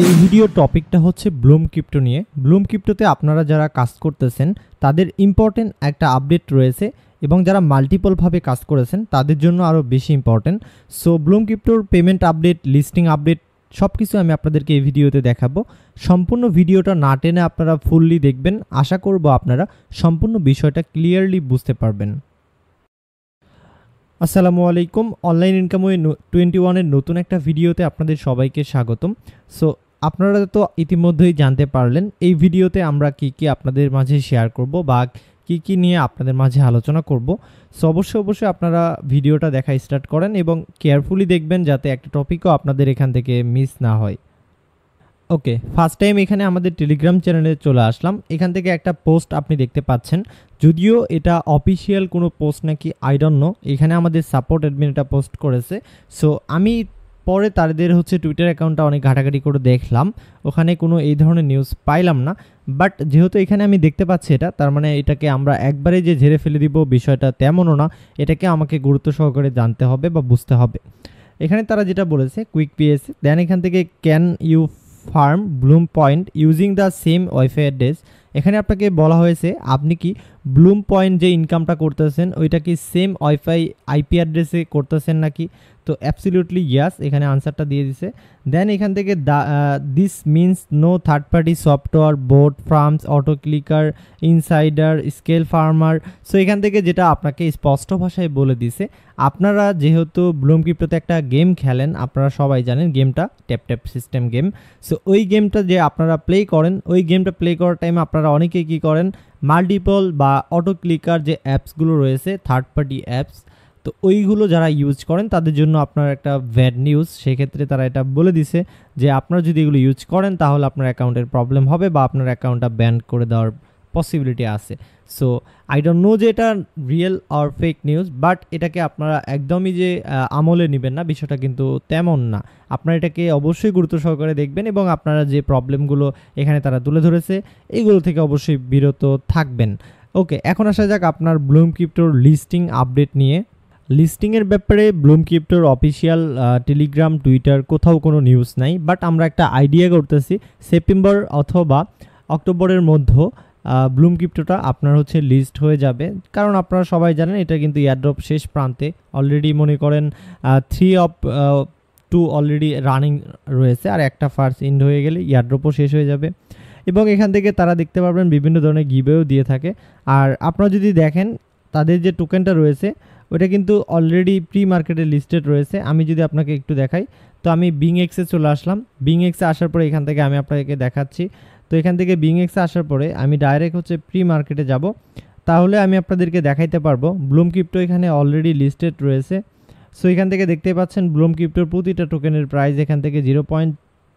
এই ভিডিও টপিকটা হচ্ছে ব্লুম ক্রিপ্টো নিয়ে ব্লুম ক্রিপ্টোতে আপনারা যারা কাজ করতেছেন তাদের ইম্পর্টেন্ট একটা আপডেট রয়েছে এবং যারা মাল্টিপলভাবে কাজ করেছেন তাদের জন্য আরও বেশি ইম্পর্টেন্ট সো ব্লুম ক্রিপ্টোর পেমেন্ট আপডেট লিস্টিং আপডেট সব কিছু আমি আপনাদেরকে এই ভিডিওতে দেখাবো সম্পূর্ণ ভিডিওটা না টেনে আপনারা ফুললি দেখবেন আশা করব আপনারা সম্পূর্ণ বিষয়টা ক্লিয়ারলি বুঝতে পারবেন আসসালামু আলাইকুম অনলাইন ইনকাম ওয়ে টোয়েন্টি ওয়ানের নতুন একটা ভিডিওতে আপনাদের সবাইকে স্বাগতম সো আপনারা তো ইতিমধ্যেই জানতে পারলেন এই ভিডিওতে আমরা কি কি আপনাদের মাঝে শেয়ার করব বা কি কি নিয়ে আপনাদের মাঝে আলোচনা করব সো অবশ্যই অবশ্যই আপনারা ভিডিওটা দেখা স্টার্ট করেন এবং কেয়ারফুলি দেখবেন যাতে একটা টপিকও আপনাদের এখান থেকে মিস না হয় ওকে ফার্স্ট টাইম এখানে আমাদের টেলিগ্রাম চ্যানেলে চলে আসলাম এখান থেকে একটা পোস্ট আপনি দেখতে পাচ্ছেন যদিও এটা অফিসিয়াল কোনো পোস্ট নাকি আইডন্য এখানে আমাদের সাপোর্ট অ্যাডমিন এটা পোস্ট করেছে সো আমি পরে তাদের হচ্ছে টুইটার অ্যাকাউন্টটা অনেক ঘাটাঘাটি করে দেখলাম ওখানে কোনো এই ধরনের নিউজ পাইলাম না বাট যেহেতু এখানে আমি দেখতে পাচ্ছি এটা তার মানে এটাকে আমরা একবারে যে ঝেড়ে ফেলে দিব বিষয়টা তেমনও না এটাকে আমাকে গুরুত্ব সহকারে জানতে হবে বা বুঝতে হবে এখানে তারা যেটা বলেছে কুইক পিএস দেন এখান থেকে can you farm Blum point using the same WiFi address এখানে আপনাকে বলা হয়েছে আপনি কি ব্লুম পয়েন্ট যে ইনকামটা করতেছেন ওইটা কি সেম ওয়াইফাই আইপি অ্যাড্রেসে করতেছেন নাকি তো অ্যাবসলিউটলি ইয়াস এখানে আনসারটা দিয়ে দিছে দেন এখান থেকে this means no third party software board farms auto clicker insider scale farmer so এখান থেকে যেটা আপনাকে স্পষ্ট ভাষায় বলে দিছে আপনারা যেহেতু ব্লুম ক্রিপ্টোতে একটা গেম খেলেন আপনারা সবাই জানেন গেমটা tap tap system game so ওই গেমটা যে আপনারা প্লে করেন ওই গেমটা প্লে করার টাইমে আপনারা অনেকেই কী করেন মাল্টিপল বা অটো ক্লিকার যে অ্যাপসগুলো রয়েছে থার্ড পার্টি অ্যাপস তো ওইগুলো যারা ইউজ করেন তাদের জন্য আপনার একটা ব্যাড নিউজ সেক্ষেত্রে তারা এটা বলে দিছে যে আপনারা যদি এগুলো ইউজ করেন তাহলে আপনার অ্যাকাউন্টের প্রবলেম হবে বা আপনার অ্যাকাউন্টটা ব্যান করে দেওয়ার পসিবিলিটি আছে সো আই ডোন্ট নো যে এটা রিয়েল আর ফেক নিউজ বাট এটাকে আপনারা একদমই যে আমলে নেবেন না বিষয়টা কিন্তু তেমন না আপনারা এটাকে অবশ্যই গুরুত্ব সহকারে দেখবেন এবং আপনারা যে প্রবলেমগুলো এখানে তারা তুলে ধরেছে এগুলো থেকে অবশ্যই বিরত থাকবেন ওকে এখন আসা যাক আপনার ব্লুম ক্রিপ্টোর লিস্টিং আপডেট নিয়ে লিস্টিংয়ের ব্যাপারে ব্লুম ক্রিপ্টোর অফিসিয়াল টেলিগ্রাম টুইটার কোথাও কোনো নিউজ নাই বাট আমরা একটা আইডিয়া করতেছি সেপ্টেম্বর অথবা অক্টোবরের মধ্যে ব্লুম ক্রিপ্টোটা আপনার হচ্ছে লিস্ট হয়ে যাবে কারণ আপনারা সবাই জানেন এটা কিন্তু ইয়ারড্রপ শেষ প্রান্তে অলরেডি মনে করেন three of two already running রয়েছে আর একটা ফার্স্ট ইন্ড হয়ে গেলে ইয়ারড্রপও শেষ হয়ে যাবে এবং এখান থেকে তারা দেখতে পারবেন বিভিন্ন ধরনের গিবেও দিয়ে থাকে আর আপনারা যদি দেখেন তাদের যে টোকেনটা রয়েছে ওটা কিন্তু অলরেডি প্রি মার্কেটে লিস্টেড রয়েছে আমি যদি আপনাকে একটু দেখাই তো আমি বিং এক্সে চলে আসলাম বিং এক্সে আসার পরে এখান থেকে আমি আপনাকে দেখাচ্ছি তো এখান থেকে বিং এক্স আসার পরে আমি ডাইরেক্ট হচ্ছে প্রি মার্কেটে যাব তাহলে আমি আপনাদেরকে দেখাইতে পারবো ব্লুম ক্রিপ্টো এখানে অলরেডি লিস্টেড রয়েছে সো এখান থেকে দেখতে পাচ্ছেন ব্লুম ক্রিপ্টোর প্রতিটা টোকেনের প্রাইস এখান থেকে জিরো পয়েন্ট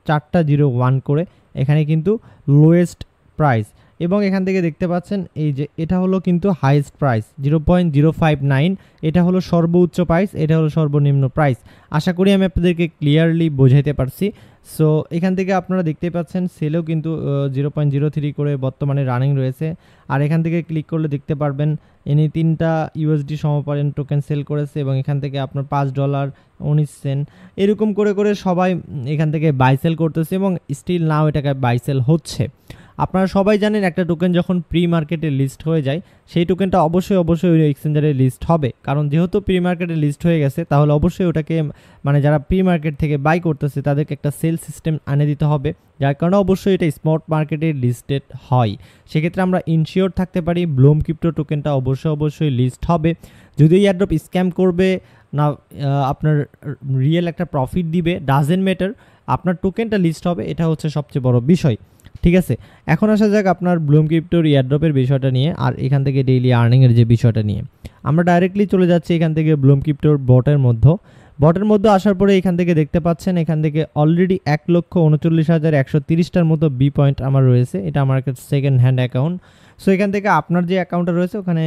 চারটা জিরো ওয়ান করে এখানে কিন্তু লোয়েস্ট প্রাইস এবং এখান থেকে দেখতে পাচ্ছেন এই যে এটা হলো কিন্তু highest price zero point zero five nine এটা হলো সর্বোচ্চ প্রাইস এটা হলো সর্বনিম্ন প্রাইস আশা করি আমি আপনাদেরকে ক্লিয়ারলি বোঝাইতে পারছি সো এখান থেকে আপনারা দেখতে পাচ্ছেন সেলও কিন্তু জিরো পয়েন্ট জিরো থ্রি করে বর্তমানে রানিং রয়েছে আর এখান থেকে ক্লিক করলে দেখতে পারবেন এনি তিনটা ইউএসডি সমপারেন টোকেন সেল করেছে এবং এখান থেকে আপনার পাঁচ ডলার উনিশ সেন্ট এরকম করে করে সবাই এখান থেকে বাইসেল করতেছে এবং স্টিল নাও এটাকে বাইসেল হচ্ছে আপনারা সবাই জানেন একটা টোকেন যখন প্রি মার্কেটে লিস্ট হয়ে যায় সেই টোকেনটা অবশ্যই অবশ্যই ওই এক্সচেঞ্জারে লিস্ট হবে কারণ যেহেতু প্রি মার্কেটে লিস্ট হয়ে গেছে তাহলে অবশ্যই ওটাকে মানে যারা প্রি মার্কেট থেকে বাই করতেছে তাদেরকে একটা সেল সিস্টেম আনে দিতে হবে যার কারণে অবশ্যই এটা স্পট মার্কেটে লিস্টেড হয় সেক্ষেত্রে আমরা ইনশিওর থাকতে পারি ব্লোম ক্রিপ্টো টোকেনটা অবশ্যই অবশ্যই লিস্ট হবে যদি এই অ্যাড্রপ স্ক্যাম করবে না আপনার রিয়েল একটা প্রফিট দিবে ডাজেন্ট ম্যাটার আপনার টোকেনটা লিস্ট হবে এটা হচ্ছে সবচেয়ে বড় বিষয় ঠিক আছে এখন আসা যাক আপনার ব্লুম ক্রিপ্টোর ইয়ারড্রপের বিষয়টা নিয়ে আর এখান থেকে ডেইলি আর্নিংয়ের যে বিষয়টা নিয়ে আমরা ডাইরেক্টলি চলে যাচ্ছি এখান থেকে ব্লুম ক্রিপ্টোর বটের মধ্যে বটের মধ্যে আসার পরে এখান থেকে দেখতে পাচ্ছেন এখান থেকে অলরেডি এক লক্ষ উনচল্লিশ হাজার একশো তিরিশটার মতো বি পয়েন্ট আমার রয়েছে এটা আমার একটা সেকেন্ড হ্যান্ড অ্যাকাউন্ট সো এখান থেকে আপনার যে অ্যাকাউন্টটা রয়েছে ওখানে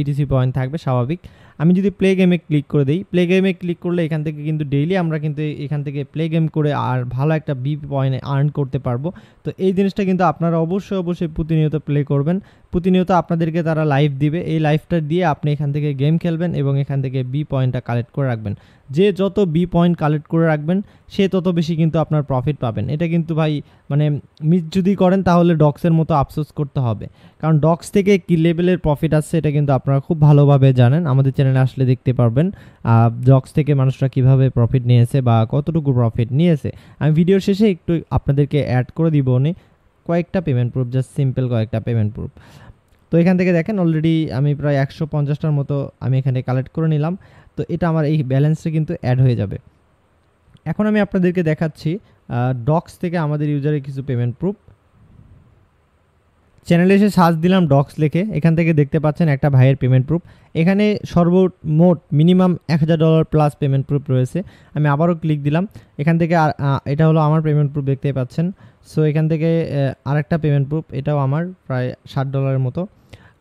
ইটিসি পয়েন্ট থাকবে স্বাভাবিক আমি যদি প্লে গেমে ক্লিক করে দিই প্লে গেমে ক্লিক করলে এখান থেকে কিন্তু ডেইলি আমরা কিন্তু এখান থেকে প্লে গেম করে আর ভালো একটা বি পয়েন্ট আর্ন করতে পারবো তো এই জিনিসটা কিন্তু আপনারা অবশ্যই অবশ্যই প্রতিনিয়ত প্লে করবেন প্রতিনিয়ত আপনাদেরকে তারা লাইফ দিবে এই লাইফটা দিয়ে আপনি এখান থেকে গেম খেলবেন এবং এখান থেকে বি পয়েন্টটা কালেক্ট করে রাখবেন যে যত বি পয়েন্ট কালেক্ট করে রাখবেন সে তত বেশি কিন্তু আপনার প্রফিট পাবেন এটা কিন্তু ভাই মানে মিস যদি করেন তাহলে ডক্সের মতো আফসোস করতে হবে কারণ ডক্স থেকে কী লেভেলের প্রফিট আসছে এটা কিন্তু আপনারা খুব ভালোভাবে জানেন আমাদের চ্যানেলে আসলে দেখতে পারবেন ডক্স থেকে মানুষরা কিভাবে প্রফিট নিয়েছে বা কতটুকু প্রফিট নিয়েছে আমি ভিডিওর শেষে একটু আপনাদেরকে অ্যাড করে দিব নি কয়েকটা পেমেন্ট প্রুফ জাস্ট সিম্পল কয়েকটা পেমেন্ট প্রুফ তো এখান থেকে দেখেন অলরেডি আমি প্রায় একশো পঞ্চাশটার মতো আমি এখানে কালেক্ট করে নিলাম তো এটা আমার এই ব্যালেন্সটা কিন্তু অ্যাড হয়ে যাবে এখন আমি আপনাদেরকে দেখাচ্ছি ডক্স থেকে আমাদের ইউজারের কিছু পেমেন্ট প্রুফ চ্যানেলে এসে সার্চ দিলাম ডক্স লেখে এখান থেকে দেখতে পাচ্ছেন একটা ভাইয়ের পেমেন্ট প্রুফ এখানে সর্বমোট মিনিমাম এক হাজার ডলার প্লাস পেমেন্ট প্রুফ রয়েছে আমি আবারও ক্লিক দিলাম এখান থেকে আর এটা হলো আমার পেমেন্ট প্রুফ দেখতে পাচ্ছেন সো এখান থেকে আরেকটা পেমেন্ট প্রুফ এটাও আমার প্রায় ষাট ডলারের মতো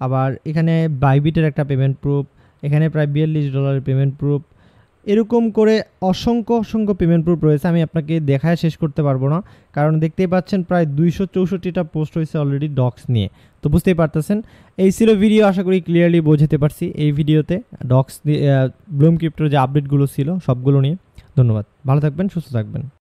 আবার এখানে বাইবিটের একটা পেমেন্ট প্রুফ এখানে প্রায় বিয়াল্লিশ ডলারের পেমেন্ট প্রুফ এরকম করে অসংখ্য অসংখ্য পেমেন্ট প্রুফ রয়েছে আমি আপনাকে দেখায় শেষ করতে পারবো না কারণ দেখতেই পাচ্ছেন প্রায় দুইশো চৌষট্টিটা পোস্ট হয়েছে অলরেডি ডক্স নিয়ে তো বুঝতেই পারতেছেন এই ছিল ভিডিও আশা করি ক্লিয়ারলি বোঝাতে পারছি এই ভিডিওতে ডক্স ব্লুম ক্রিপ্টোর যে আপডেটগুলো ছিল সবগুলো নিয়ে ধন্যবাদ ভালো থাকবেন সুস্থ থাকবেন